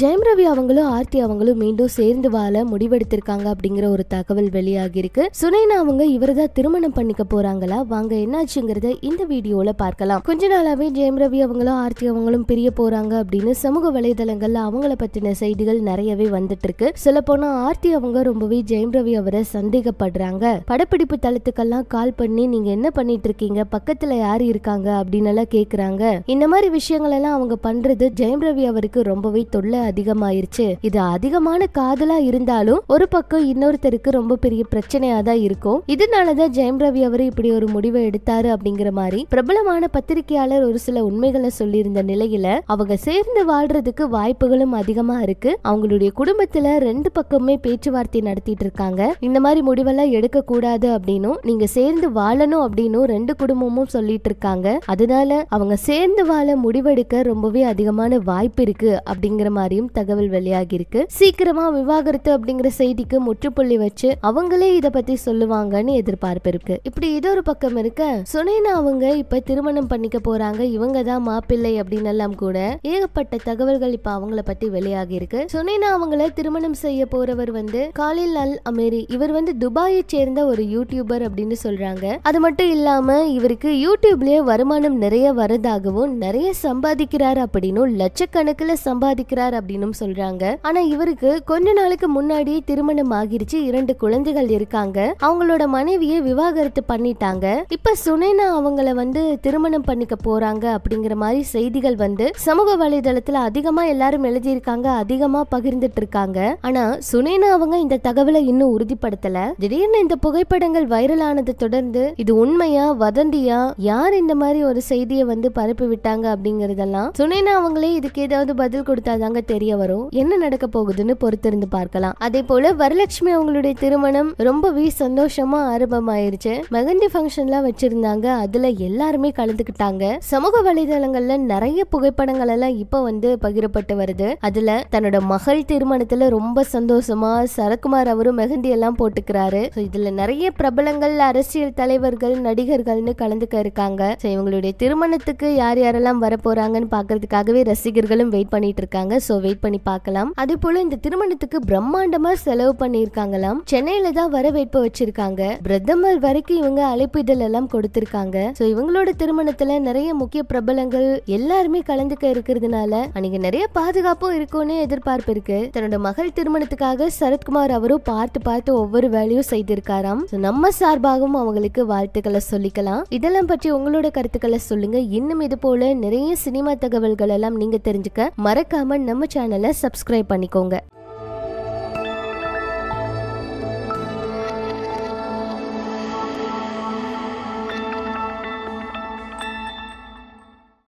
ஜெயம் ரவி அவங்களும் ஆர்த்தி அவங்களும் மீண்டும் சேர்ந்து வாழ முடிவெடுத்திருக்காங்க அப்படிங்கிற ஒரு தகவல் வெளியாகியிருக்கு சுனைனா அவங்க இவர்தான் திருமணம் பண்ணிக்க போறாங்களா வாங்க என்னாச்சுங்கிறத இந்த வீடியோல பார்க்கலாம் கொஞ்ச நாளாவே ஜெயம் ரவி அவங்களும் ஆர்த்தி அவங்களும் பிரிய போறாங்க அப்படின்னு சமூக வலைதளங்கள்ல அவங்கள பத்தின செய்திகள் நிறையவே வந்துட்டு இருக்கு சொல்ல போனா ஆர்த்தி அவங்க ரொம்பவே ஜெயம் ரவி அவரை சந்தேகப்படுறாங்க படப்பிடிப்பு தளத்துக்கெல்லாம் கால் பண்ணி நீங்க என்ன பண்ணிட்டு இருக்கீங்க பக்கத்துல யார் இருக்காங்க அப்படின்னு எல்லாம் கேக்குறாங்க இந்த மாதிரி விஷயங்கள் எல்லாம் அவங்க பண்றது ஜெயம் ரவி அவருக்கு ரொம்பவே தொல்லை அதிகமாயிருச்சு இது அதிகமான காதலா இருந்தாலும் ஒரு பக்கம் இன்னொருத்தருக்கு ரொம்ப பெரிய பிரச்சனையா தான் இருக்கும் இதனாலதான் ஜெயம் ரவி அவர் இப்படி ஒரு முடிவை எடுத்தாரு அப்படிங்கிற மாதிரி பிரபலமான பத்திரிகையாளர் ஒரு சில உண்மைகளை சொல்லியிருந்த நிலையில அவங்க சேர்ந்து வாழ்றதுக்கு வாய்ப்புகளும் அதிகமா இருக்கு அவங்களுடைய குடும்பத்துல ரெண்டு பக்கமே பேச்சுவார்த்தை நடத்திட்டு இருக்காங்க இந்த மாதிரி முடிவெல்லாம் எடுக்க கூடாது அப்படின்னும் நீங்க சேர்ந்து வாழணும் அப்படின்னும் ரெண்டு குடும்பமும் சொல்லிட்டு இருக்காங்க அதனால அவங்க சேர்ந்து வாழ முடிவெடுக்க ரொம்பவே அதிகமான வாய்ப்பு இருக்கு அப்படிங்கிற மாதிரி அப்படியும் தகவல் வெளியாகியிருக்கு சீக்கிரமா விவாகரத்து அப்படிங்கிற செய்திக்கு முற்றுப்புள்ளி வச்சு அவங்களே இதை பத்தி சொல்லுவாங்கன்னு எதிர்பார்ப்பு இருக்கு இப்படி இது ஒரு பக்கம் இருக்க சுனேனா அவங்க இப்ப திருமணம் பண்ணிக்க போறாங்க இவங்க தான் மாப்பிள்ளை அப்படின்னு எல்லாம் கூட ஏகப்பட்ட தகவல்கள் இப்ப அவங்கள பத்தி வெளியாகி இருக்கு சுனேனா அவங்கள திருமணம் செய்ய போறவர் வந்து காலில் அல் அமேரி இவர் வந்து துபாயை சேர்ந்த ஒரு யூடியூபர் அப்படின்னு சொல்றாங்க அது மட்டும் இல்லாம இவருக்கு யூடியூப்லயே வருமானம் நிறைய வரதாகவும் நிறைய சம்பாதிக்கிறார் அப்படின்னு லட்சக்கணக்கில் சம்பாதிக்கிறார் அப்படின்னு சொல்றாங்க ஆனா இவருக்கு கொஞ்ச நாளுக்கு முன்னாடியே திருமணம் ஆகிருச்சு இரண்டு குழந்தைகள் இருக்காங்க அவங்களோட மனைவியை விவாகரத்து பண்ணிட்டாங்க இப்ப சுனேனா அவங்கள வந்து திருமணம் பண்ணிக்க போறாங்க அப்படிங்கிற மாதிரி செய்திகள் வந்து சமூக வலைதளத்துல அதிகமா எல்லாரும் எழுதியிருக்காங்க அதிகமா பகிர்ந்துட்டு இருக்காங்க ஆனா சுனேனா அவங்க இந்த தகவலை இன்னும் உறுதிப்படுத்தல திடீர்னு இந்த புகைப்படங்கள் வைரல் ஆனதை தொடர்ந்து இது உண்மையா வதந்தியா யார் இந்த மாதிரி ஒரு செய்தியை வந்து பரப்பி விட்டாங்க அப்படிங்கறதெல்லாம் சுனேனா அவங்களே இதுக்கு ஏதாவது பதில் கொடுத்தாதாங்க தெரிய வரும் என்ன நடக்க போகுதுன்னு பொறுத்திருந்து பார்க்கலாம் அதே போல வரலட்சுமி அவங்களுடைய திருமணம் ரொம்பவே சந்தோஷமா ஆரம்பமாயிருச்சு மெகந்தி ஃபங்க்ஷன்லாம் வச்சிருந்தாங்க அதுல எல்லாருமே கலந்துக்கிட்டாங்க சமூக வலைதளங்கள்ல நிறைய புகைப்படங்கள் எல்லாம் இப்ப வந்து பகிரப்பட்டு வருது அதுல தன்னோட மகள் திருமணத்துல ரொம்ப சந்தோஷமா சரக்குமார் அவரும் மெஹந்தி எல்லாம் போட்டுக்கிறாரு இதுல நிறைய பிரபலங்கள் அரசியல் தலைவர்கள் நடிகர்கள்னு கலந்துக்க இருக்காங்க இவங்களுடைய திருமணத்துக்கு யார் யாரெல்லாம் வர போறாங்கன்னு பாக்குறதுக்காகவே ரசிகர்களும் வெயிட் பண்ணிட்டு இருக்காங்க சோ ஸோ வெயிட் பண்ணி பார்க்கலாம் அதே போல இந்த திருமணத்துக்கு பிரம்மாண்டமா செலவு பண்ணியிருக்காங்களாம் சென்னையில தான் வரவேற்பு வச்சிருக்காங்க பிரதமர் வரைக்கும் இவங்க அழைப்பிதழ் எல்லாம் கொடுத்திருக்காங்க ஸோ இவங்களோட திருமணத்துல நிறைய முக்கிய பிரபலங்கள் எல்லாருமே கலந்துக்க இருக்கிறதுனால அன்னைக்கு நிறைய பாதுகாப்பும் இருக்கும்னு எதிர்பார்ப்பு இருக்கு தன்னோட மகள் திருமணத்துக்காக சரத்குமார் அவரும் பார்த்து பார்த்து ஒவ்வொரு வேலையும் செய்திருக்காராம் நம்ம சார்பாகவும் அவங்களுக்கு வாழ்த்துக்களை சொல்லிக்கலாம் இதெல்லாம் பற்றி உங்களோட கருத்துக்களை சொல்லுங்க இன்னும் இது போல நிறைய சினிமா தகவல்கள் எல்லாம் நீங்க தெரிஞ்சுக்க மறக்காம நம்ம சேனலை சப்ஸ்கிரைப் பண்ணிக்கோங்க